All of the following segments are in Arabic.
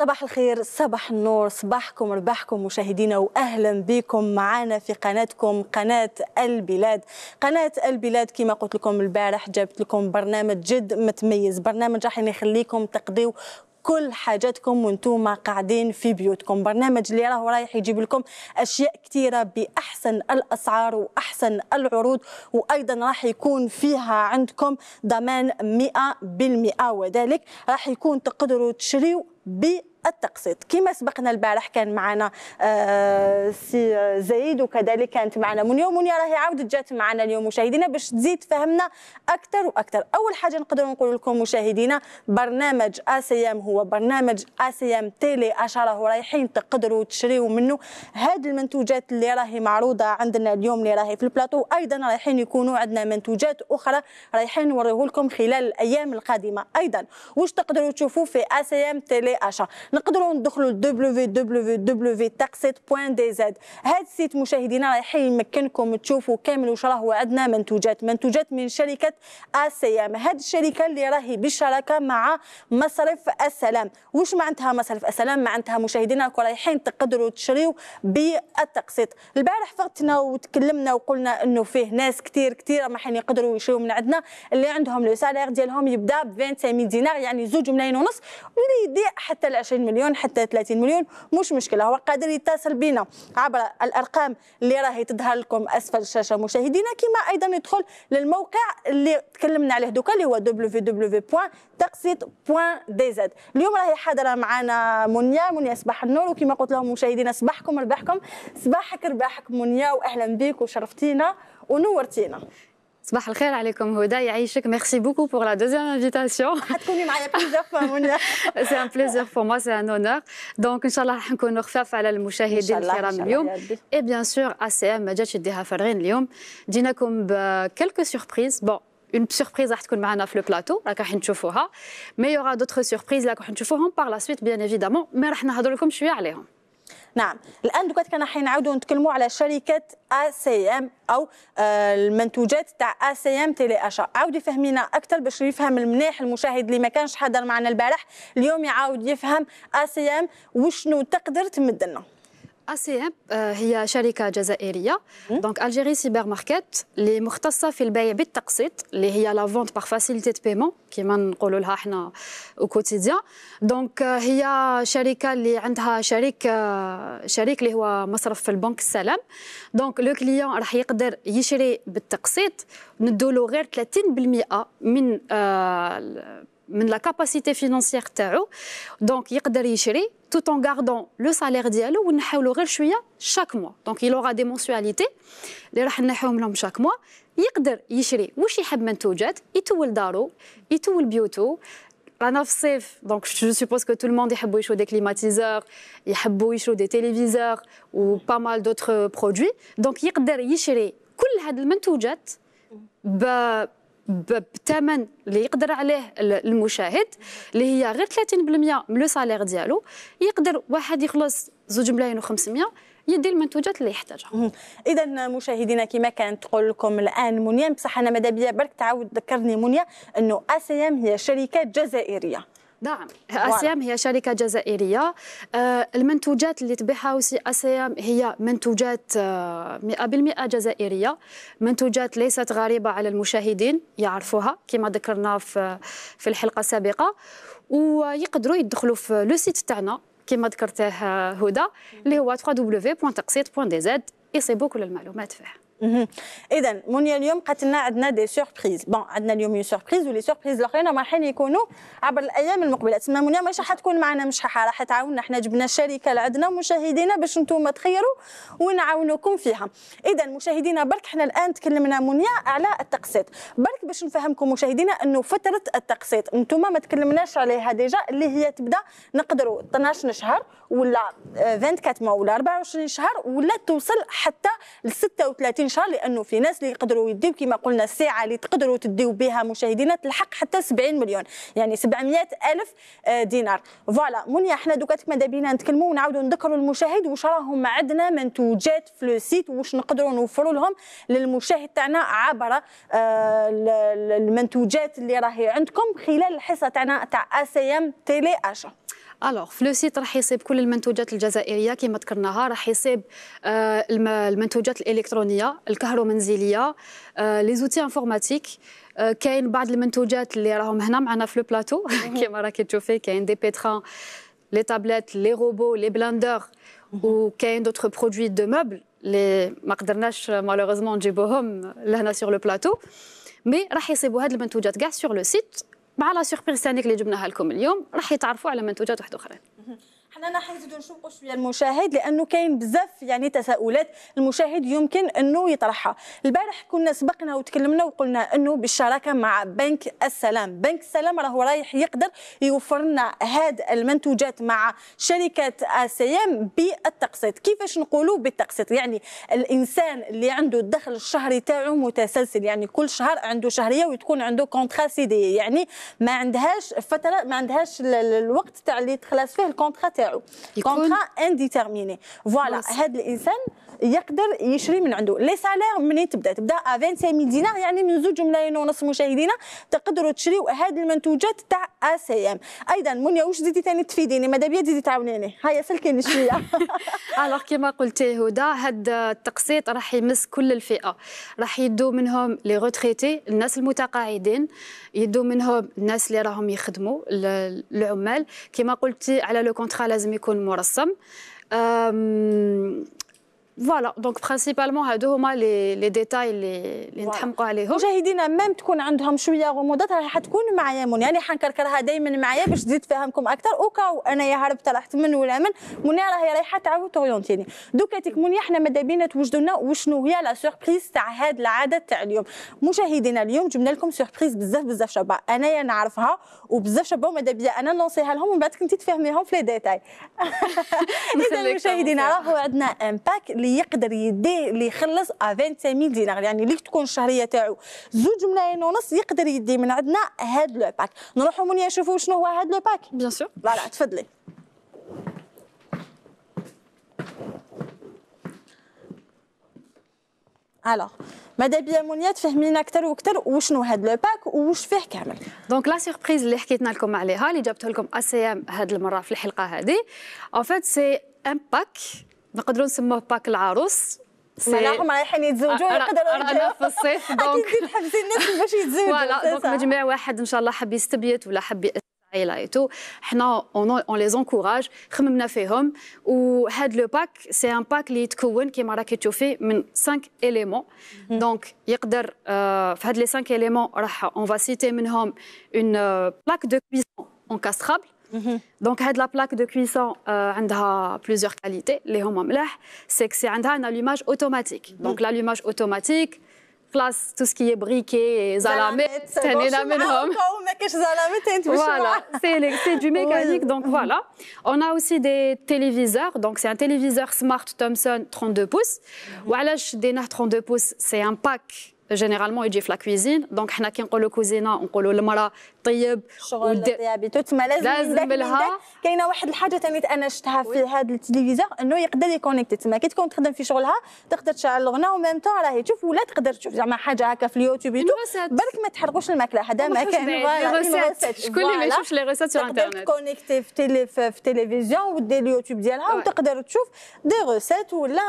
صباح الخير صباح النور صباحكم ربحكم مشاهدينا واهلا بكم معنا في قناتكم قناه البلاد قناه البلاد كما قلت لكم البارح جابت لكم برنامج جد متميز برنامج راح يخليكم تقضيو كل حاجاتكم وانتم قاعدين في بيوتكم برنامج اللي راهو رايح يجيب لكم اشياء كثيره باحسن الاسعار واحسن العروض وايضا راح يكون فيها عندكم ضمان 100% وذلك راح يكون تقدروا تشريوا B التقسيط كما سبقنا البارح كان معنا آه، سي آه، زيد وكذلك كانت معنا منيا ومنيا راهي عاودت جات معنا اليوم مشاهدينا باش تزيد تفهمنا اكثر واكثر اول حاجه نقدر نقول لكم مشاهدينا برنامج اسيام هو برنامج اسيام تيلي اشاره رايحين تقدروا تشريوا منه هذه المنتوجات اللي راهي معروضه عندنا اليوم اللي راهي في البلاطو ايضا رايحين يكونوا عندنا منتوجات اخرى رايحين نوريه لكم خلال الايام القادمه ايضا واش تقدروا تشوفوا في اسيام تيلي اشاره نقدروا ندخلوا ل www.taxit.dz هذا السيت مشاهدينا راح يمكنكم تشوفوا كامل واش راهو عندنا منتوجات منتوجات من شركه اسيام هذه الشركه اللي راهي بالشراكه مع مصرف السلام واش معناتها مصرف السلام معناتها مشاهدينا راكم رايحين تقدروا تشريوا بالتقسيط البارح فقتنا وتكلمنا وقلنا انه فيه ناس كثير كثير ما حين يقدروا يشريوا من عندنا اللي عندهم لو سالير ديالهم يبدا ب 25 دينار يعني زوج ملايين ونص واللي حتى ل 20 20 مليون حتى 30 مليون مش مشكله هو قادر يتصل بنا عبر الارقام اللي راهي تظهر لكم اسفل الشاشه مشاهدينا كما ايضا يدخل للموقع اللي تكلمنا عليه دوكا اللي هو www.taxit.dz اليوم راهي حاضره معنا منيا منيا صباح النور وكما قلت لهم مشاهدينا صباحكم رباحكم صباحك رباحك منيا واهلا بك وشرفتينا ونورتينا صباح الخير عليكم هدى يعيشك ميرسي بوكو بور لا دوزيام انفيتاسيون حتكوني معايا بليزير فامونيا سي ان بليزير فور موا سي ان اونور دونك ان شاء الله راح نكونوا خفاف على المشاهدين الكرام اليوم اي بيان سور ا سي ام ما جاتش يديها فارغين اليوم جيناكم بكلكو سيربريز بون une surprise راح تكون معنا في لو بلاطو راك راح نشوفوها مي يورا دوتر سيربريز راك راح نشوفوهم بار لا سويت بيان ايفيدامون مي راح نهضر لكم شويه عليهم نعم الان دلوقتي كنا حنعاودوا نتكلموا على شركه ا سي ام او آه، المنتوجات تاع ا سي ام تيلي اشا عاودي فهمينا اكثر باش يفهم المناح المشاهد اللي ما كانش حاضر معنا البارح اليوم يعاود يفهم ا سي ام وشنو تقدر تمد لنا ACM euh, هي شركة جزائرية دونك الجيري سيبر ماركت اللي مختصة في البيع بالتقسيط اللي هي لا فونت باغ فاسيليتي دو بيمون كيما نقولوا لها حنا او كوتيديان دونك هي شركة اللي عندها شريك آه، شريك اللي هو مصرف في البنك السلام دونك لو كليون راح يقدر يشري بالتقسيط ندولو غير 30% من آه، من capacité financière, فينانسيير تاعو دونك يقدر يشري tout en gardant le salaire ديالو ونحاولوا غير chaque mois donc il aura des mensualités اللي راح لهم chaque mois يقدر يشري واش يحب منتوجات يتول دارو يتول بيوتو رانا في الصيف دونك جو سوبوز كو le monde يحبوا يشرو يحبوا يشرو دي تيليفيزور و با مال برودوي دونك يقدر يشري كل هاد المنتوجات ب بثمن اللي يقدر عليه المشاهد اللي هي غير 30% من لو سالير ديالو يقدر واحد يخلص زوج ملايين و500 يدي المنتوجات اللي يحتاجها اذا مشاهدينا كما كانت تقول لكم الان منيا بصح انا ماذا بيا برك تعاود ذكرني منيا انه اسيام هي شركه جزائريه نعم اسيام هي شركه جزائريه آه، المنتوجات اللي تبيعها اسيام هي منتوجات 100% آه، جزائريه منتوجات ليست غريبه على المشاهدين يعرفوها كما ذكرنا في في الحلقه السابقه ويقدروا يدخلوا في لو سيت تاعنا كما ذكرته هدى اللي هو www.taqsit.dz يصيبوا كل المعلومات فيه اذا منيا اليوم قالت لنا عندنا دي سوربريز بون عندنا اليوم اون سوربريز ولي سوربريز الاخرين راهم رايحين يكونوا عبر الايام المقبله تسمى منيا ماشي حتكون معنا مش راح تعاوننا حنا جبنا الشركه لعندنا مشاهدينا باش نتوما تخيروا ونعاونوكم فيها اذا مشاهدينا برك حنا الان تكلمنا منيا على التقسيط برك باش نفهمكم مشاهدينا انه فتره التقسيط نتوما ما تكلمناش عليها ديجا اللي هي تبدا نقدروا 12 شهر ولا 24 ولا 24 شهر ولا توصل حتى ل 36 الانتشار لانه في ناس اللي يقدروا يديو كما قلنا الساعه اللي تقدروا تديو بها مشاهدينا تلحق حتى 70 مليون يعني 700 الف آه، دينار فوالا منيا احنا دوكا ماذا بينا نتكلموا ونعاودوا نذكروا المشاهد واش راهم عندنا منتوجات في لو سيت واش نقدروا نوفروا لهم للمشاهد تاعنا عبر آه، المنتوجات اللي راهي عندكم خلال الحصه تاعنا تاع ام تيلي اشا الوغ فلوسيت راح يصيب كل المنتوجات الجزائريه كما ذكرناها راح يصيب آه، المنتوجات الالكترونيه الكهرومنزليه لي زوتي انفورماتيك كاين بعض المنتوجات اللي راهم هنا معنا في لو بلاطو كما راكي تشوفي كاين دي بيتران لي تابلات لي روبو لي بلاندور وكاين دوتر برودوي دو موبل اللي ما قدرناش مالوغوزمون نجيبوهم لهنا سور لو بلاطو مي راح يصيبوا هاد المنتوجات كاع سور لو سيت مع لا سيربريز اللي جبناها لكم اليوم راح يتعرفوا على منتوجات واحده اخرى حنا حيزيدوا نشوفو شويه المشاهد لانه كاين بزاف يعني تساؤلات المشاهد يمكن انه يطرحها البارح كنا سبقنا وتكلمنا وقلنا انه بالشراكه مع بنك السلام بنك السلام راهو رايح يقدر يوفر لنا هاد المنتوجات مع شركه اسيام بالتقسيط كيفاش نقولوا بالتقسيط يعني الانسان اللي عنده الدخل الشهري تاعو متسلسل يعني كل شهر عنده شهريه وتكون عنده كونترا سي دي يعني ما عندهاش فتره ما عندهاش الوقت تاع اللي تخلص فيه الكونترا تاعو Contrat indéterminé. Voilà, Hedley Insen. يقدر يشري من عنده لي سالير منين تبدا تبدا 25000 دينار يعني من زوج ملايين ونص مشاهدينا تقدروا تشريوا هذه المنتوجات تاع اس ام ايضا منيا واش زيدي ثاني تفيديني ماذا بيا تزيدي تعاونيني هيا سلكيني شويه الوغ كما قلتي هدى هذا التقسيط راح يمس كل الفئه راح يدو منهم لي روتريتي الناس المتقاعدين يدو منهم الناس اللي راهم يخدموا العمال كما قلتي على لو كونترا لازم يكون مرسم فوالا دونك برينسيبالمون هادو هما لي لي ديتاي اللي اللي نتحمقوا عليهم مشاهدينا ميم تكون عندهم شويه غموضات راح تكون معايا منى يعني حنكركرها دائما معايا باش تزيد تفهمكم اكثر اوكا انايا هربت طلعت من ولا من منى راهي رايحه تعاود تورونتيني دوكا تيك منى احنا ماذا بينا توجدونا وشنو هي لا سوربريز تاع هاد العاده تاع اليوم مشاهدينا اليوم جبنا لكم سوربريز بزاف بزاف شابه انايا نعرفها وبزاف شابه وماذا بيا انا نلونسيها لهم ومن بعد كنتي تفهميهم في لي ديتاي اذا مشاهدينا راهو عندنا امباك اللي يقدر يدي اللي يخلص 25000 آه، دينار يعني اللي تكون الشهريه تاعو زوج ملايين ونص يقدر يدي من عندنا هاد لو باك نروحوا منيا نشوفوا شنو هو هاد لو باك بيان سور فوالا تفضلي الوغ ماذا بيا منيا تفهمينا اكثر واكثر وشنو هذا لو باك وش فيه كامل دونك لا سيربريز اللي حكيتنا لكم عليها اللي جابته لكم اس ام هذه المره في الحلقه هذه اون فيت سي ان باك نقدروا نسموه باك العروس معناهم رايحين يتزوجوا يقدروا يرجعوا في الصيف دونك اكيد الناس باش يتزوجوا فوالا دونك مجمع واحد ان شاء الله حب يستبيت ولا حب عائله حنا اون لي زونكوراج خممنا فيهم وهاد لو باك سي ان باك اللي يتكون كيما راكي تشوفي من 5 اليمون دونك يقدر آه، في هاد لي 5 اليمون راح اون فا سيتي منهم اون بلاك دو كويسون اون كاسترابل Mm-hmm. Donc, la plaque de cuisson euh, a plusieurs qualités. Les c'est que c'est un allumage automatique. Mm-hmm. Donc, l'allumage automatique, place tout ce qui est briquet et zalamé, Voilà, c'est du mécanique, donc mm-hmm. voilà. On a aussi des téléviseurs, donc c'est un téléviseur Smart Thompson 32 pouces. 32 pouces, c'est un pack généralement y a la cuisine donc on cuisine, on كوزينه le mala. الطيب شغل ود... طيابي تسمى لازم لازم لها كاينه واحد الحاجه ثاني شفتها في هذا التلفزيون انه يقدر يكونيكتي تسمى كي تكون تخدم في شغلها تقدر تشعل الغنى وميم تو راهي تشوف ولا تقدر تشوف زعما حاجه هكا في اليوتيوب برك ما تحرقوش الماكله هذا ما كان شكون اللي ما يشوفش لي ريسات سور انترنت تقدر تكونيكتي في تيلي في التلفزيون ودير اليوتيوب ديالها وتقدر تشوف دي ريسات ولا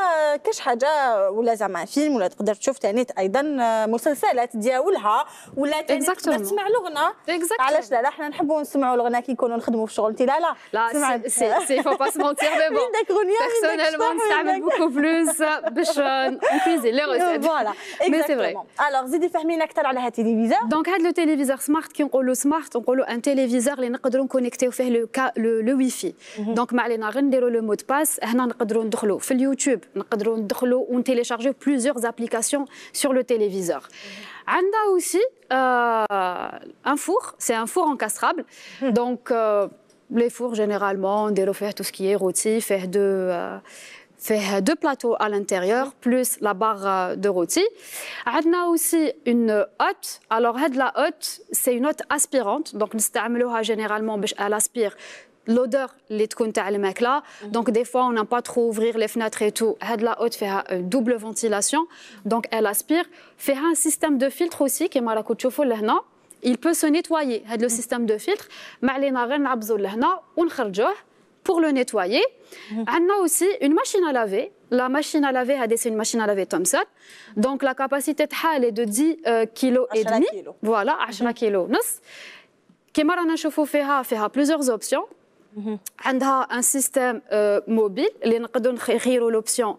كاش حاجه ولا زعما فيلم ولا تقدر تشوف ثاني ايضا آه، مسلسلات ديالها ولا تقدر تسمع الغنى اكزاكتلي علاش لا لا حنا نحبوا نسمعوا الغناء كي نكونوا نخدموا في شغل شغلتي لا لا لا سي سي فو با سمونتير مي بون بيرسونيلمون نستعمل بوكو بلوس باش نكويزي لي ريسيت فوالا مي سي فري الوغ زيدي فهمينا اكثر على هاد التلفزيون دونك هاد لو تيليفزيور سمارت كي نقولوا سمارت نقولوا ان تيليفزيور اللي نقدروا نكونيكتيو فيه لو لو واي فاي دونك ما علينا غير نديروا لو مود باس هنا نقدروا ندخلوا في اليوتيوب نقدروا ندخلوا ونتيليشارجيو بليزيور زابليكاسيون سور لو تيليفزيور a aussi euh, un four, c'est un four encastrable. Hum. Donc, euh, les fours, généralement, on fait tout ce qui est rôti, faire deux euh, faire deux plateaux à l'intérieur, hum. plus la barre de rôti. On a aussi une hotte. Alors, la hotte, c'est une hotte aspirante. Donc, nous généralement, elle aspire l'odeur les mm. donc des fois on n'a pas trop ouvrir les fenêtres et tout la haute fait une euh, double ventilation donc elle aspire fait un système de filtre aussi qui est il peut se nettoyer le mm. système de filtre pour le nettoyer mm. on a aussi une machine à laver la machine à laver c'est une machine à laver Thomson donc la capacité de est de 10 euh, kg et demi voilà 10 kg comme on a plusieurs options and a un système euh, mobile où nous l'option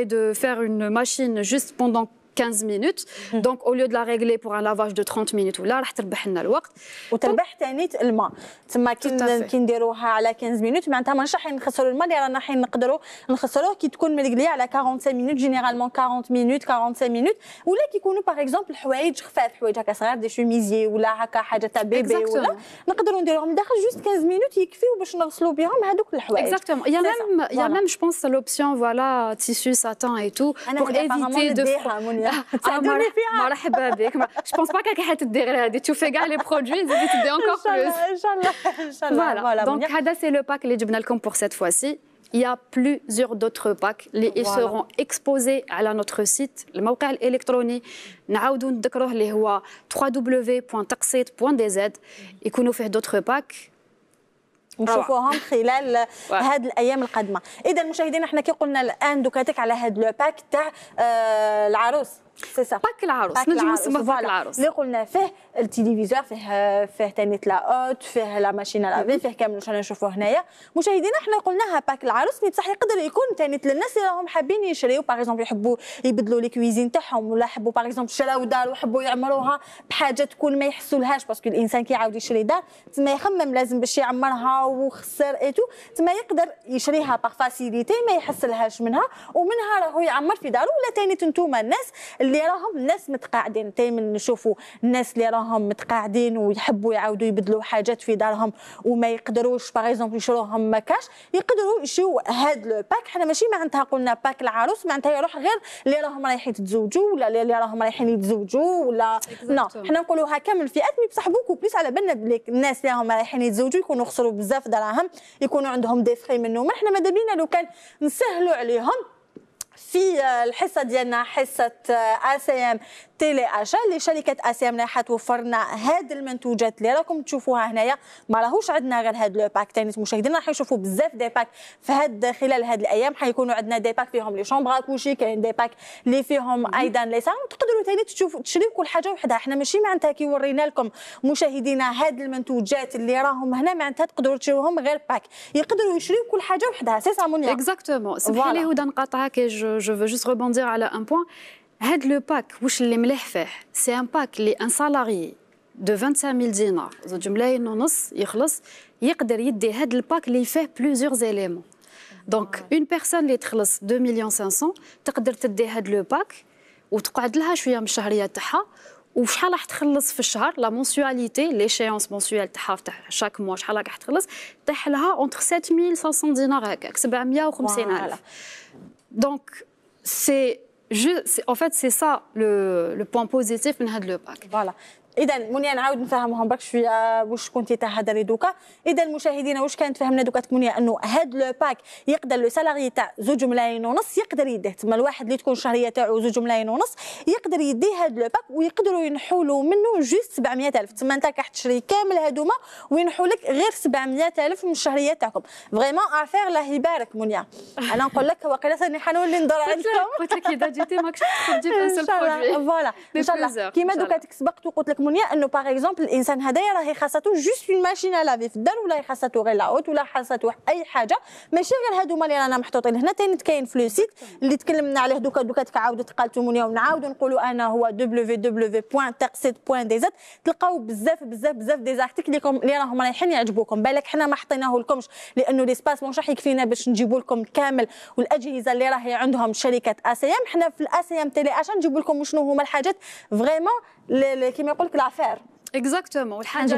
de faire une machine juste pendant 15 minutes. Mm-hmm. Donc au lieu de la régler pour un lavage de 30 minutes ou là, on peut être bien dans le temps. Et tu observes tes nids de linge. T'imagines qu'ils ont des roues sur 15 minutes. Mais en termes de machine à laver, on peut les laver en 45 minutes, généralement 40 minutes, 45 minutes. Ou là, par exemple le houet qui fait le houet à cause de la mise ou bébé ou là, on peut les laver en juste 15 minutes, il suffit de faire un vêtement. Exactement. Il y a même, je pense, l'option voilà, tissu satin et tout pour éviter de hein, ah, malheur, malheur, bébé. Je pense pas qu'elle ait des euh, tu fais gars les produits. Encore plus. Voilà. Donc, c'est le pack les fait pour cette fois-ci. Il y a plusieurs autres packs. Ils seront exposés à notre site, le matériel électronique. Nous allons décorer les joies. www.tacsite.dz. Et qu'on nous faire d'autres packs. نشوفوهم خلال هذه الايام القادمه اذا مشاهدينا احنا كي قلنا الان دوكاتك على هذا لو باك تاع آه، العروس سي سا باك العروس نجمو نسموه باك العروس اللي قلنا فيه التلفزيون فيه فيه تاني اوت فيه لا ماشين لافي فيه كامل واش نشوفوا هنايا مشاهدينا حنا قلناها باك العروس مي بصح يقدر يكون تاني للناس اللي راهم حابين يشريو باغ اكزومبل يحبوا يبدلوا لي كويزين تاعهم ولا يحبوا باغ اكزومبل شراو دار ويحبوا يعمروها بحاجه تكون ما يحسولهاش باسكو الانسان كيعاود يشري دار تما يخمم لازم باش يعمرها وخسر ايتو تما يقدر يشريها باغ فاسيليتي ما يحسلهاش منها ومنها راهو يعمر في دارو ولا تاني انتوما الناس اللي راهم ناس متقاعدين دائما نشوفوا الناس اللي راهم متقاعدين ويحبوا يعاودوا يبدلوا حاجات في دارهم وما يقدروش باغ اكزومبل يشروهم ما كاش يقدروا يشيو هاد لو باك حنا ماشي معناتها قلنا باك العروس معناتها يروح غير اللي راهم رايحين يتزوجوا ولا اللي راهم رايحين يتزوجوا ولا نا حنا نقولوها كامل الفئات مي بصح بوكو بليس على بالنا بلي الناس اللي راهم رايحين يتزوجوا يكونوا خسروا بزاف دراهم يكونوا عندهم دي فري منهم حنا ماذا بينا لو كان نسهلوا عليهم في الحصة ديالنا حصة اسيام تيلي اجا اللي شركة اسيام راح توفر لنا هاد المنتوجات اللي راكم تشوفوها هنايا ما راهوش عندنا غير هاد لو باك تاني المشاهدين راح يشوفوا بزاف دي باك في هاد خلال هاد الايام حيكونوا عندنا دي باك فيهم لي شومبر كوشي كاين دي باك اللي فيهم ايضا لي سالون تحاولوا ثاني تشوفوا تشريوا كل حاجه وحدها حنا ماشي معناتها كي ورينا لكم مشاهدينا هاد المنتوجات اللي راهم هنا معناتها تقدروا تشروهم غير باك يقدروا يشريوا كل حاجه وحدها سي سامونيا اكزاكتومون سمحي لي هدى نقاطعك جو جو جوست روبوندير على ان بوان هاد لو باك واش اللي مليح فيه سي ان باك اللي ان سالاري دو 25000 دينار زوج ملايين ونص يخلص يقدر يدي هاد الباك اللي فيه بلوزيغ زيليمون دونك اون بيرسون اللي تخلص 2 مليون 500 تقدر تدي هاد لو باك وتقعد لها شويه من الشهريه تاعها وشحال راح تخلص في الشهر لا لي شيونس مونسيوال تاعها تاع شاك موا شحال راح تخلص طيح لها اونتر 7500 دينار هكاك 750000 دونك سي Je, en fait, c'est ça le, le, point positif de le bac. Voilà. اذا منيا نعاود نفهمهم برك شويه واش كنتي تهضري دوكا اذا مشاهدينا واش كانت فهمنا دوكا منيا انه هاد لو باك يقدر لو سالاري تاع زوج ملايين ونص يقدر يديه تما الواحد اللي تكون الشهريه تاعو زوج ملايين ونص يقدر يدي هاد لو باك ويقدروا ينحولوا منه جوست 700000 تما انت راح تشري كامل هادوما وينحوا لك غير 700000 من الشهريه تاعكم فريمون افير الله يبارك منيا انا نقول لك واقيلا حنول اللي ندور عندكم قلت لك اذا جيتي ماكش تجيب ان سول برودوي فوالا ان شاء الله كيما دوكا تسبقت وقلت لك منيا انه باغ اكزومبل الانسان هذايا راهي خاصته جوست اون ماشين لافي في الدار ولا خاصته غير لاوت ولا خاصته اي حاجه ماشي غير هذوما اللي رانا محطوطين هنا تاني كاين في لو سيت اللي تكلمنا عليه دوكا دوكا تعاود تقالتو منيا ونعاودوا نقولوا انا هو www.taqsid.dz تلقاو بزاف بزاف بزاف دي زارتيكل اللي راهم رايحين يعجبوكم بالك حنا ما حطيناه لكمش لانه ليسباس مونش راح يكفينا باش نجيبوا لكم كامل والاجهزه اللي راهي عندهم شركه اسيام حنا في الاسيام تيلي اش نجيبوا لكم شنو هما الحاجات فريمون Les, les, qui l'affaire. Exactement. Je y a des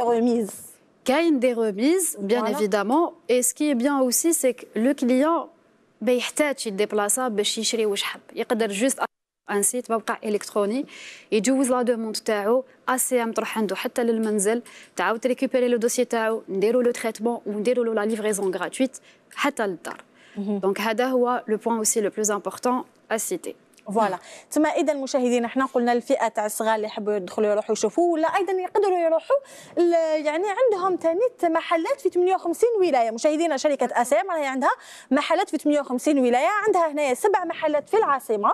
remises, Il y a des remises, bien évidemment. Et ce qui est bien aussi, c'est que le client, ben, il peut il peut ben, juste, un site, électronique, il demande, il ACM, par exemple, le dossier, il peut le traitement, ou la livraison gratuite, mhm. Donc, c'est le point aussi le plus important à citer. فوالا تما اذا المشاهدين احنا قلنا الفئه تاع الصغار اللي يحبوا يدخلوا يروحوا يشوفوا ولا ايضا يقدروا يروحوا يعني عندهم ثاني محلات في 58 ولايه مشاهدينا شركه اسام راهي عندها محلات في 58 ولايه عندها هنايا سبع محلات في العاصمه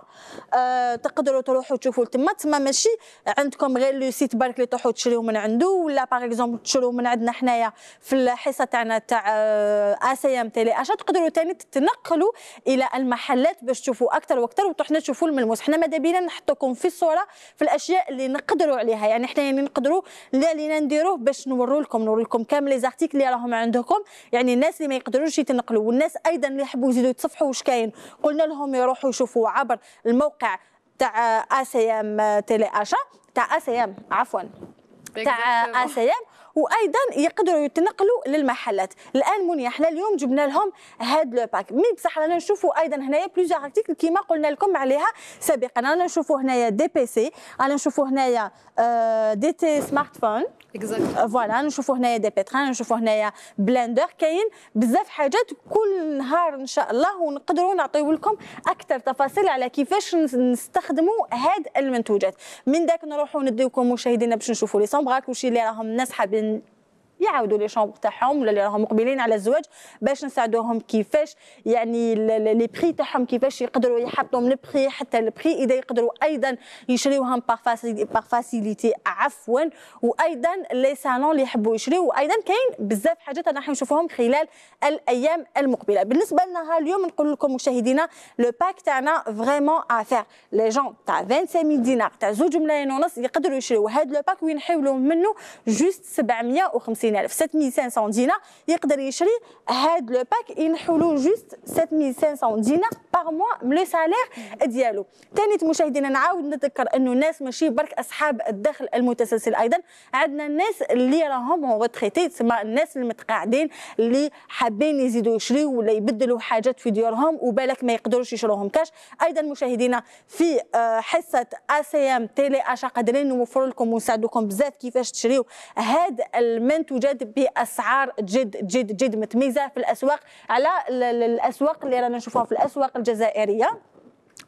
أه تقدروا تروحوا تشوفوا تما تما ماشي عندكم غير لو سيت برك اللي تروحوا تشريو من عنده ولا باغ اكزومبل تشريو من عندنا حنايا في الحصه تاعنا تاع آه، اسام تيلي اش تقدروا ثاني تتنقلوا الى المحلات باش تشوفوا اكثر واكثر وتحنا تشوفوا نشوفه الملموس حنا ماذا بينا نحطكم في الصوره في الاشياء اللي نقدروا عليها يعني حنا يعني نقدروا اللي لينا نديروه باش نوروا لكم نوروا لكم كامل لي زارتيكل اللي راهم عندكم يعني الناس اللي ما يقدروش يتنقلوا والناس ايضا اللي يحبوا يزيدوا يتصفحوا واش كاين قلنا لهم يروحوا يشوفوا عبر الموقع تاع اسيام تيلي اشا تاع اسيام عفوا تاع اسيام وايضا يقدروا يتنقلوا للمحلات الان منيا حنا اليوم جبنا لهم هاد لو باك مي بصح رانا نشوفوا ايضا هنايا بليزيوغ ارتيكل كيما قلنا لكم عليها سابقا رانا نشوفوا هنايا دي بي سي رانا نشوفوا هنايا دي تي سمارت فون فوالا نشوفوا هنايا دي بيتران نشوفوا هنايا بلاندر كاين بزاف حاجات كل نهار ان شاء الله ونقدروا نعطيو لكم اكثر تفاصيل على كيفاش نستخدموا هاد المنتوجات من داك نروحوا نديوكم مشاهدينا باش نشوفوا لي سومبراك وشي اللي راهم الناس حابين been يعاودوا لي شومبر تاعهم ولا اللي راهم مقبلين على الزواج باش نساعدوهم كيفاش يعني لي بري تاعهم كيفاش يقدروا يحطوا من بري حتى البري اذا يقدروا ايضا يشريوهم بار فاسيليتي عفوا وايضا لي سالون اللي يحبوا يشريو وايضا كاين بزاف حاجات راح نشوفوهم خلال الايام المقبله بالنسبه لنا اليوم نقول لكم مشاهدينا لو باك تاعنا فريمون افير لي جون تاع 25000 دينار تاع زوج ملايين ونص يقدروا يشريو هذا لو باك وين حيولوا منه جوست 750 60000 7500 دينار يقدر يشري هاد لو باك ينحولو جوست 7500 دينار باغ موا من لو سالير ديالو ثاني مشاهدينا نعاود نتذكر انه الناس ماشي برك اصحاب الدخل المتسلسل ايضا عندنا الناس اللي راهم هون ريتريتي تسمى الناس المتقاعدين اللي حابين يزيدوا يشريوا ولا يبدلوا حاجات في ديورهم وبالك ما يقدروش يشروهم كاش ايضا مشاهدينا في آه، حصه اسيام تيلي اشا قادرين نوفر لكم ونساعدوكم بزاف كيفاش تشريو هاد المنتوج توجد باسعار جد جد جد متميزه في الاسواق على الاسواق اللي رانا نشوفوها في الاسواق الجزائريه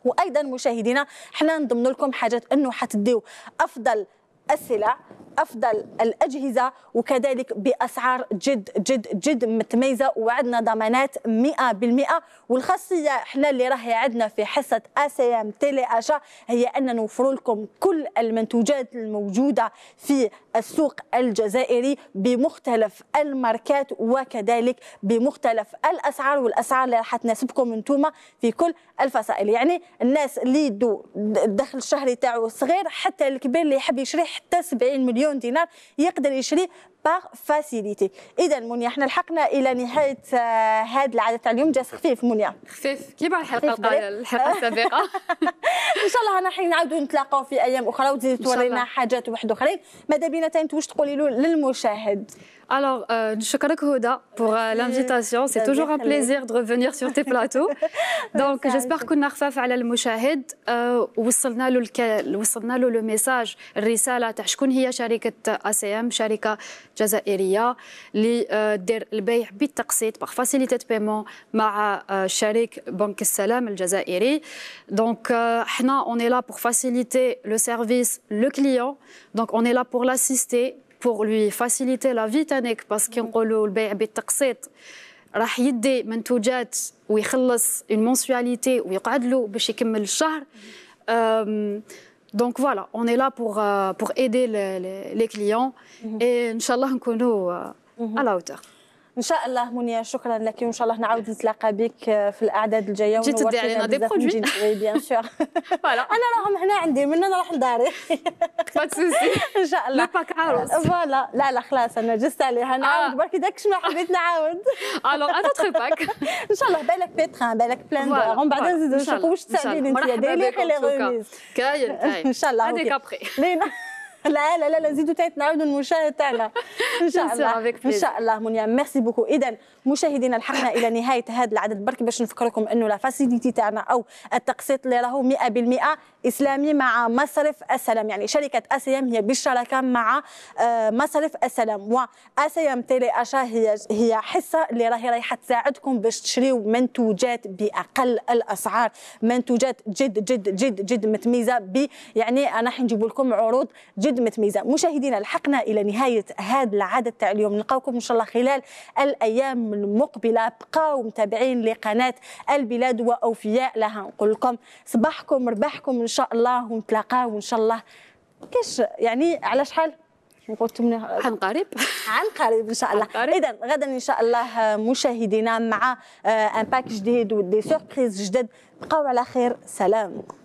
وايضا مشاهدينا حنا نضمن لكم حاجات انه حتديو افضل السلع افضل الاجهزه وكذلك باسعار جد جد جد متميزه وعندنا ضمانات 100% والخاصيه حنا اللي راهي عندنا في حصه اسيام تيلي اشا هي ان نوفر لكم كل المنتوجات الموجوده في السوق الجزائري بمختلف الماركات وكذلك بمختلف الاسعار والاسعار اللي راح تناسبكم انتم في كل الفصائل يعني الناس اللي يدوا الدخل الشهري تاعو صغير حتى الكبير اللي يحب يشري حتى 70 مليون دينار يقدر يشري باغ فاسيليتي اذا منيا احنا لحقنا الى نهايه آه، هذا العدد تاع اليوم جاس خفيف منيا خفيف كيما الحلقه الحلقه السابقه ان شاء الله انا حين نعاودوا نتلاقاو في ايام اخرى وتزيد تورينا حاجات واحد اخرين ماذا بينا تاني تقولي للمشاهد Alors, Shukarak euh, pour euh, l'invitation. C'est bah, toujours un plaisir de revenir sur tes plateaux. Donc, j'espère que nous avons fait le mouchahid. Nous avons fait le message, le risala, de la charikat ACM, charika qui fait le bail par facilité de paiement, avec la charik euh, Banque Salam, le jazaïri. Donc, euh, on est là pour faciliter le service, le client. Donc, on est là pour l'assister pour lui faciliter la vie parce qu'on mm-hmm. باسكو le البيع بالتقسيط راح يدي منتوجات ويخلص une mensualité ويقعد له باش يكمل الشهر mm-hmm. Donc voilà, on est là pour, euh, pour aider les, les clients mm-hmm. et Inch'Allah, nous euh, à la hauteur. ان شاء الله منيا شكرا لك وان شاء الله نعاود نتلاقى بك آه، في الاعداد الجايه جيت تدي علينا دي برودوي وي بيان سور فوالا انا راهم هنا عندي من نروح لداري ان شاء الله باك عروس فوالا لا لا خلاص انا جست عليها نعاود آه. برك داك شنو حبيت نعاود الوغ ان اوتر باك ان شاء الله بالك بيتخان بالك بلان دور ومن بعد نزيدو نشوفو واش تساليني انت دايرين لي ريميز كاين كاين ان شاء الله هذيك ابخي لينا لا لا لا نزيدو تاني نعاودو المشاهد تاعنا ان شاء الله ان شاء الله منيا ميرسي بوكو اذا مشاهدينا لحقنا الى نهايه هذا العدد برك باش نفكركم انه لا فاسيليتي تاعنا او التقسيط اللي راهو 100% إسلامي مع مصرف السلام يعني شركة أسيام هي بالشراكة مع آه، مصرف السلام وأسيام تيلي أشا هي هي حصة اللي راهي رايحة تساعدكم باش تشريو منتوجات بأقل الأسعار منتوجات جد جد جد جد متميزة ب يعني أنا حنجيب لكم عروض جد متميزة مشاهدينا لحقنا إلى نهاية هذا العدد تاع اليوم نلقاكم إن شاء الله خلال الأيام المقبلة بقاو متابعين لقناة البلاد وأوفياء لها نقول لكم صباحكم رباحكم شاء الله ونتلاقاو وان شاء الله كاش يعني على شحال عن قريب عن قريب ان شاء الله اذا غدا ان شاء الله مشاهدينا مع ان آه، باك جديد ودي سوربريز جدد بقاو على خير سلام